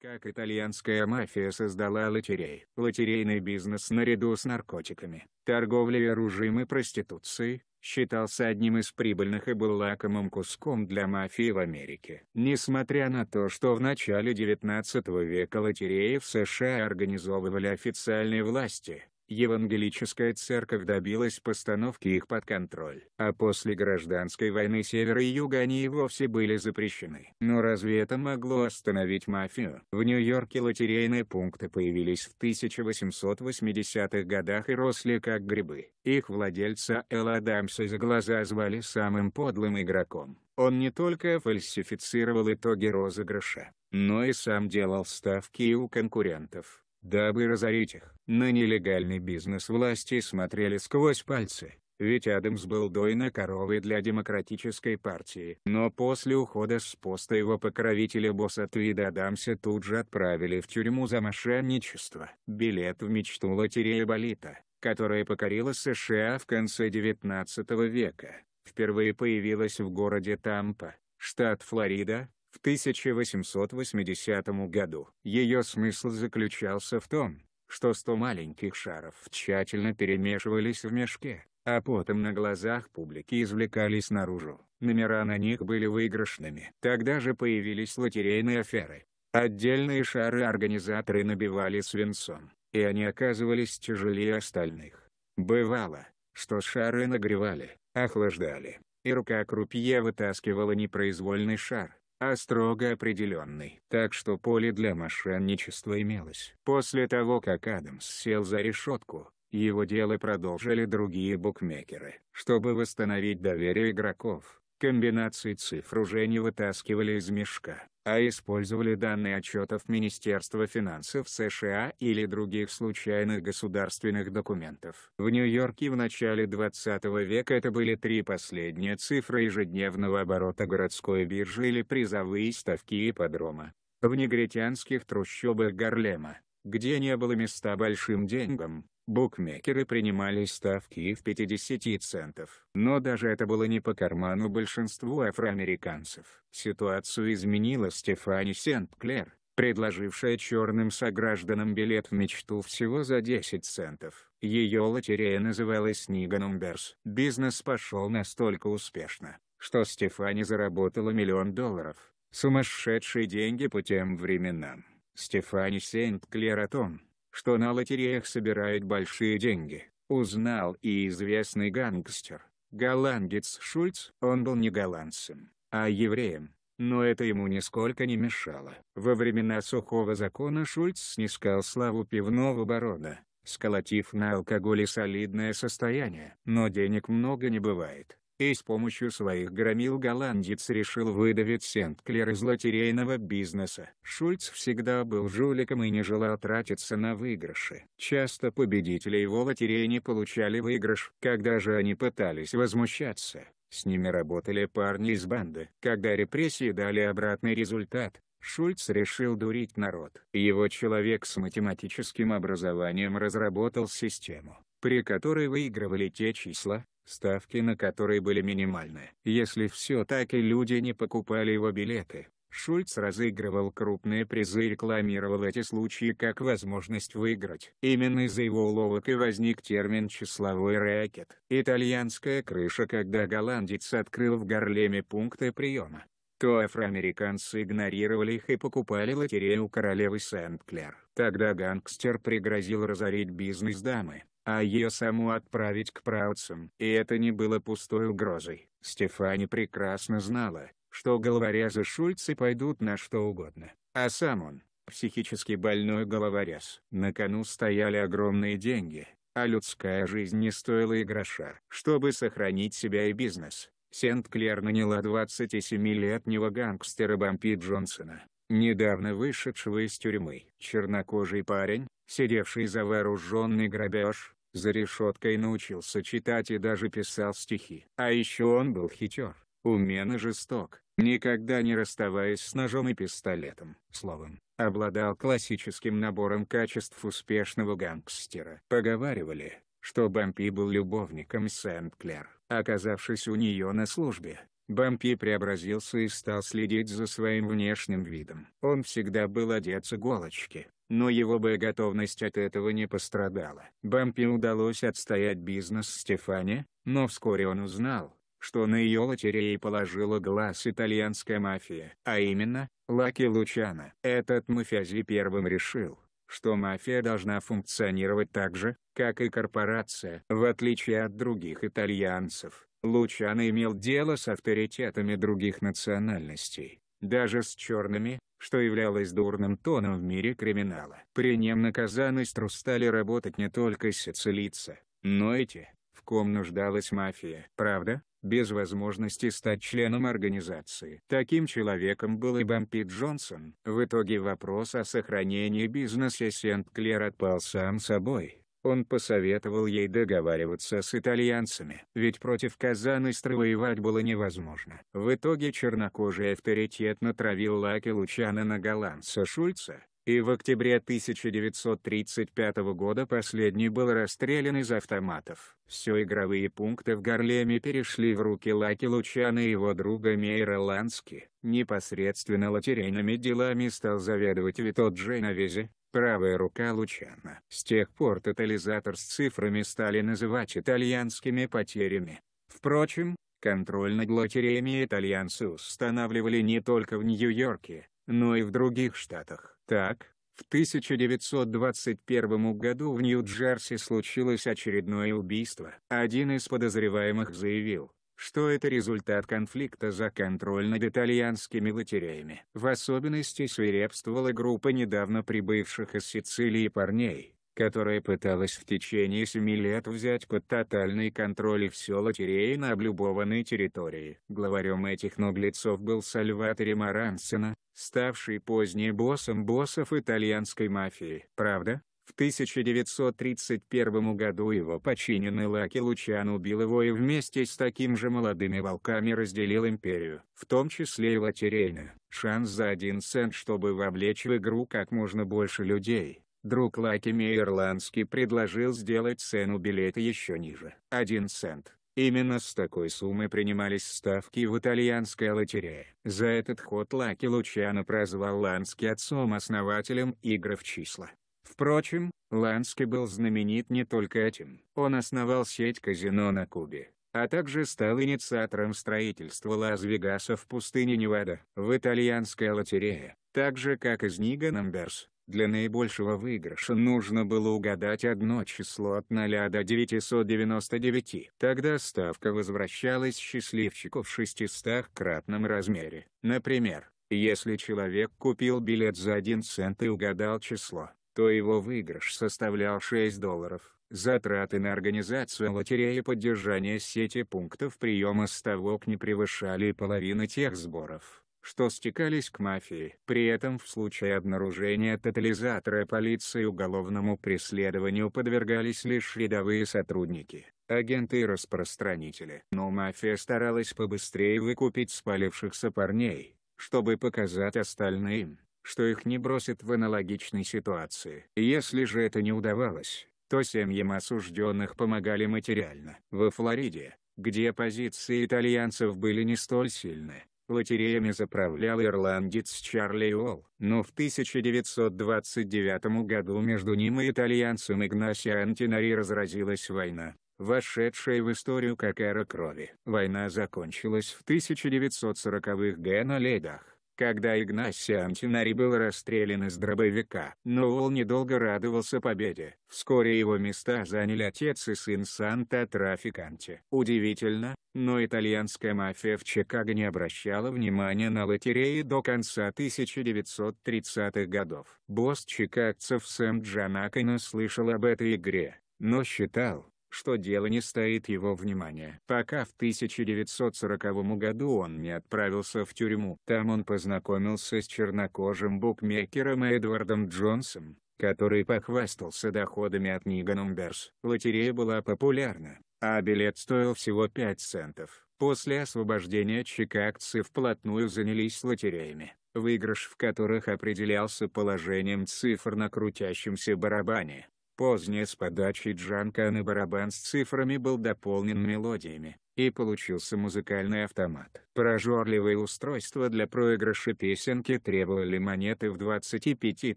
Как итальянская мафия создала лотереи, лотерейный бизнес наряду с наркотиками, торговлей оружием и проституцией, считался одним из прибыльных и был лакомым куском для мафии в Америке. Несмотря на то, что в начале 19 века лотереи в США организовывали официальные власти, евангелическая церковь добилась постановки их под контроль. А после гражданской войны севера и юга они и вовсе были запрещены. Но разве это могло остановить мафию? В Нью-Йорке лотерейные пункты появились в 1880-х годах и росли как грибы. Их владельца Элла Адамса за глаза звали самым подлым игроком. Он не только фальсифицировал итоги розыгрыша, но и сам делал ставки у конкурентов. Дабы разорить их. На нелегальный бизнес власти смотрели сквозь пальцы, ведь Адамс был дойной коровой для демократической партии. Но после ухода с поста его покровителя босса Твида Адамса тут же отправили в тюрьму за мошенничество. Билет в мечту лотерея Болита, которая покорила США в конце 19 века, впервые появилась в городе Тампа, штат Флорида, в 1880 году. Ее смысл заключался в том, что сто маленьких шаров тщательно перемешивались в мешке, а потом на глазах публики извлекались наружу. Номера на них были выигрышными. Тогда же появились лотерейные аферы. Отдельные шары организаторы набивали свинцом, и они оказывались тяжелее остальных. Бывало, что шары нагревали, охлаждали, и рука крупье вытаскивала непроизвольный шар, а строго определенный, так что поле для мошенничества имелось. После того, как Адамс сел за решетку, его дело продолжили другие букмекеры. Чтобы восстановить доверие игроков, Комбинации цифр уже не вытаскивали из мешка, а использовали данные отчетов Министерства финансов США или других случайных государственных документов. В Нью-Йорке в начале 20 века это были три последние цифры ежедневного оборота городской биржи или призовые ставки ипподрома. В негритянских трущобах Гарлема, где не было места большим деньгам, букмекеры принимали ставки в 50 центов. Но даже это было не по карману большинству афроамериканцев. Ситуацию изменила Стефани Сент-Клер, предложившая черным согражданам билет в мечту всего за 10 центов. Ее лотерея называлась Нига Нумберс. Бизнес пошел настолько успешно, что Стефани заработала миллион долларов. Сумасшедшие деньги по тем временам. Стефани Сент-Клер о том, что на лотереях собирают большие деньги, узнал и известный гангстер, голландец Шульц. Он был не голландцем, а евреем, но это ему нисколько не мешало. Во времена сухого закона Шульц снискал славу пивного барона, сколотив на алкоголе солидное состояние. Но денег много не бывает и с помощью своих громил голландец решил выдавить Сент-Клер из лотерейного бизнеса. Шульц всегда был жуликом и не желал тратиться на выигрыши. Часто победители его лотереи не получали выигрыш. Когда же они пытались возмущаться, с ними работали парни из банды. Когда репрессии дали обратный результат, Шульц решил дурить народ. Его человек с математическим образованием разработал систему, при которой выигрывали те числа, ставки на которые были минимальны. Если все так и люди не покупали его билеты, Шульц разыгрывал крупные призы и рекламировал эти случаи как возможность выиграть. Именно из-за его уловок и возник термин «числовой рэкет». Итальянская крыша когда голландец открыл в Гарлеме пункты приема, то афроамериканцы игнорировали их и покупали лотерею королевы Сент-Клер. Тогда гангстер пригрозил разорить бизнес дамы, а ее саму отправить к праотцам. И это не было пустой угрозой. Стефани прекрасно знала, что головорезы Шульцы пойдут на что угодно. А сам он, психически больной головорез. На кону стояли огромные деньги, а людская жизнь не стоила и гроша. Чтобы сохранить себя и бизнес, Сент-Клер наняла 27-летнего гангстера Бампи Джонсона, недавно вышедшего из тюрьмы. Чернокожий парень, сидевший за вооруженный грабеж, за решеткой научился читать и даже писал стихи. А еще он был хитер, умен и жесток, никогда не расставаясь с ножом и пистолетом. Словом, обладал классическим набором качеств успешного гангстера. Поговаривали, что Бампи был любовником Сент-Клер. Оказавшись у нее на службе, Бампи преобразился и стал следить за своим внешним видом. Он всегда был одет с иголочки, но его боеготовность от этого не пострадала. Бампи удалось отстоять бизнес Стефани, но вскоре он узнал, что на ее лотереи положила глаз итальянская мафия, а именно, Лаки Лучана. Этот мафиози первым решил, что мафия должна функционировать так же, как и корпорация. В отличие от других итальянцев, Лучан имел дело с авторитетами других национальностей, даже с черными, что являлось дурным тоном в мире криминала. При нем наказанность Казаныстру стали работать не только сицилийцы, но и те, в ком нуждалась мафия. Правда, без возможности стать членом организации. Таким человеком был и Бампи Джонсон. В итоге вопрос о сохранении бизнеса Сент-Клер отпал сам собой. Он посоветовал ей договариваться с итальянцами, ведь против Казаны воевать было невозможно. В итоге чернокожий авторитет натравил Лаки Лучана на голландца Шульца, и в октябре 1935 года последний был расстрелян из автоматов. Все игровые пункты в Гарлеме перешли в руки Лаки Лучана и его друга Мейра Лански. Непосредственно лотерейными делами стал заведовать Вито Дженовизе, правая рука Лучана. С тех пор тотализатор с цифрами стали называть итальянскими потерями. Впрочем, контроль над лотереями итальянцы устанавливали не только в Нью-Йорке, но и в других штатах. Так, в 1921 году в Нью-Джерси случилось очередное убийство. Один из подозреваемых заявил, что это результат конфликта за контроль над итальянскими лотереями. В особенности свирепствовала группа недавно прибывших из Сицилии парней, которая пыталась в течение семи лет взять под тотальный контроль все лотереи на облюбованной территории. Главарем этих наглецов был Сальваторе Марансена, ставший позднее боссом боссов итальянской мафии. Правда, в 1931 году его подчиненный Лаки Лучан убил его и вместе с таким же молодыми волками разделил империю, в том числе и лотерейную. Шанс за один цент, чтобы вовлечь в игру как можно больше людей. Друг Лаки Мейерландский предложил сделать цену билета еще ниже. Один цент. Именно с такой суммы принимались ставки в итальянской лотерее. За этот ход Лаки Лучано прозвал Лански отцом-основателем игры в числа. Впрочем, Лански был знаменит не только этим. Он основал сеть казино на Кубе, а также стал инициатором строительства Лас-Вегаса в пустыне Невада. В итальянской лотерее, так же как и с Ниганамберс, для наибольшего выигрыша нужно было угадать одно число от 0 до 999. Тогда ставка возвращалась счастливчику в 600-кратном размере. Например, если человек купил билет за 1 цент и угадал число, то его выигрыш составлял 6 долларов. Затраты на организацию лотереи и поддержание сети пунктов приема ставок не превышали половины тех сборов, что стекались к мафии. При этом в случае обнаружения тотализатора полиции уголовному преследованию подвергались лишь рядовые сотрудники, агенты и распространители. Но мафия старалась побыстрее выкупить спалившихся парней, чтобы показать остальным, что их не бросит в аналогичной ситуации. Если же это не удавалось, то семьям осужденных помогали материально. Во Флориде, где позиции итальянцев были не столь сильны, лотереями заправлял ирландец Чарли Уолл. Но в 1929 году между ним и итальянцем Игнасио Антинари разразилась война, вошедшая в историю как эра крови. Война закончилась в 1940-х геноледах когда Игнасио Антинари был расстрелян из дробовика. Нувол недолго радовался победе. Вскоре его места заняли отец и сын Санта Трафиканти. Удивительно, но итальянская мафия в Чикаго не обращала внимания на лотереи до конца 1930-х годов. Босс чикагцев Сэм Джанакино слышал об этой игре, но считал, что дело не стоит его внимания. Пока в 1940 году он не отправился в тюрьму. Там он познакомился с чернокожим букмекером Эдвардом Джонсом, который похвастался доходами от Ниган Умберс. Лотерея была популярна, а билет стоил всего 5 центов. После освобождения чикагцы вплотную занялись лотереями, выигрыш в которых определялся положением цифр на крутящемся барабане. Позднее с подачей Джанка на барабан с цифрами был дополнен мелодиями, и получился музыкальный автомат. Прожорливые устройства для проигрыша песенки требовали монеты в 25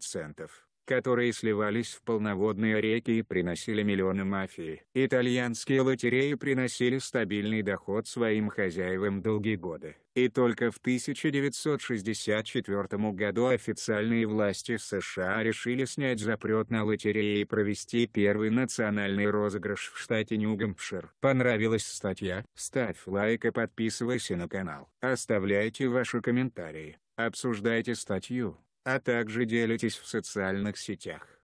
центов которые сливались в полноводные реки и приносили миллионы мафии. Итальянские лотереи приносили стабильный доход своим хозяевам долгие годы. И только в 1964 году официальные власти США решили снять запрет на лотереи и провести первый национальный розыгрыш в штате Нью-Гэмпшир. Понравилась статья? Ставь лайк и подписывайся на канал. Оставляйте ваши комментарии, обсуждайте статью а также делитесь в социальных сетях.